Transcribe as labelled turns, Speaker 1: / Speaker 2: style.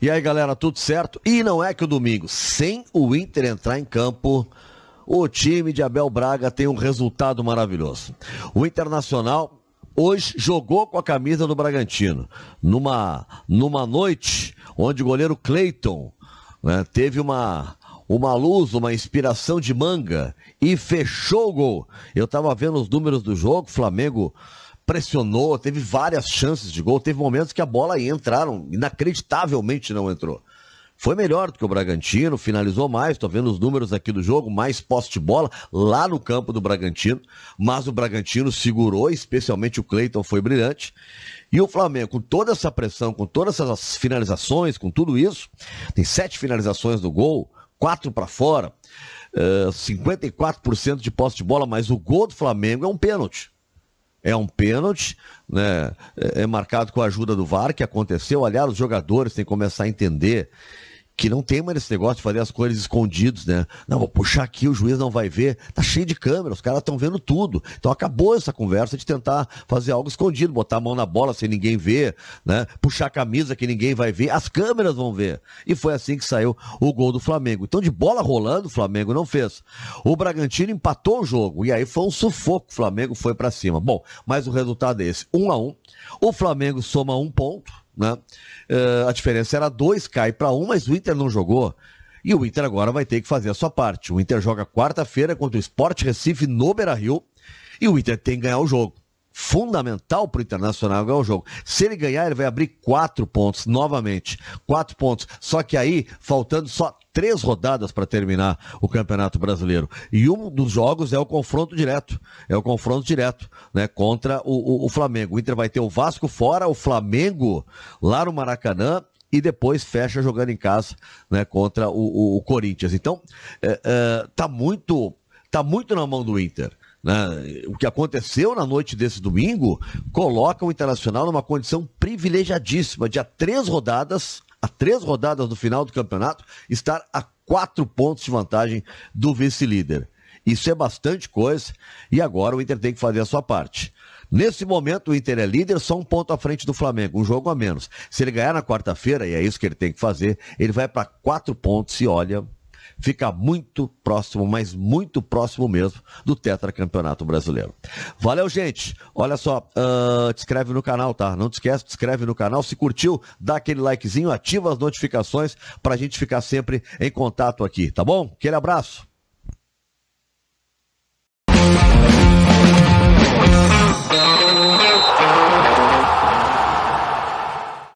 Speaker 1: E aí, galera, tudo certo? E não é que o domingo, sem o Inter entrar em campo, o time de Abel Braga tem um resultado maravilhoso. O Internacional hoje jogou com a camisa do Bragantino, numa, numa noite onde o goleiro Cleiton né, teve uma, uma luz, uma inspiração de manga e fechou o gol. Eu estava vendo os números do jogo, Flamengo pressionou, teve várias chances de gol, teve momentos que a bola ia, entraram, inacreditavelmente não entrou. Foi melhor do que o Bragantino, finalizou mais, estou vendo os números aqui do jogo, mais posse de bola lá no campo do Bragantino, mas o Bragantino segurou, especialmente o Cleiton foi brilhante. E o Flamengo, com toda essa pressão, com todas essas finalizações, com tudo isso, tem sete finalizações do gol, quatro para fora, uh, eh, 54% de posse de bola, mas o gol do Flamengo é um pênalti. É um pênalti, né? É, é marcado com a ajuda do VAR, que aconteceu. Aliás, os jogadores têm que começar a entender que não tem mais esse negócio de fazer as coisas escondidos, né? Não, vou puxar aqui, o juiz não vai ver. Tá cheio de câmera, os caras estão vendo tudo. Então acabou essa conversa de tentar fazer algo escondido, botar a mão na bola sem ninguém ver, né? Puxar a camisa que ninguém vai ver, as câmeras vão ver. E foi assim que saiu o gol do Flamengo. Então de bola rolando, o Flamengo não fez. O Bragantino empatou o jogo e aí foi um sufoco, o Flamengo foi para cima. Bom, mas o resultado é esse, 1 um a 1. Um. O Flamengo soma um ponto né? Uh, a diferença era 2, cai para 1, um, mas o Inter não jogou. E o Inter agora vai ter que fazer a sua parte. O Inter joga quarta-feira contra o Sport Recife no Beira Rio. E o Inter tem que ganhar o jogo fundamental para o Internacional ganhar o jogo. Se ele ganhar, ele vai abrir quatro pontos novamente. Quatro pontos. Só que aí, faltando só três rodadas para terminar o Campeonato Brasileiro. E um dos jogos é o confronto direto. É o confronto direto, né? Contra o, o, o Flamengo. O Inter vai ter o Vasco fora, o Flamengo lá no Maracanã e depois fecha jogando em casa né, contra o, o, o Corinthians. Então, é, é, tá muito está muito na mão do Inter. Né? O que aconteceu na noite desse domingo coloca o Internacional numa condição privilegiadíssima de a três rodadas, a três rodadas do final do campeonato, estar a quatro pontos de vantagem do vice-líder. Isso é bastante coisa e agora o Inter tem que fazer a sua parte. Nesse momento, o Inter é líder, só um ponto à frente do Flamengo, um jogo a menos. Se ele ganhar na quarta-feira, e é isso que ele tem que fazer, ele vai para quatro pontos e olha, fica muito próximo, mas muito próximo mesmo do tetracampeonato brasileiro. Valeu, gente. Olha só, uh, te inscreve no canal, tá? Não te esquece, te inscreve no canal. Se curtiu, dá aquele likezinho, ativa as notificações para a gente ficar sempre em contato aqui, tá bom? Aquele abraço.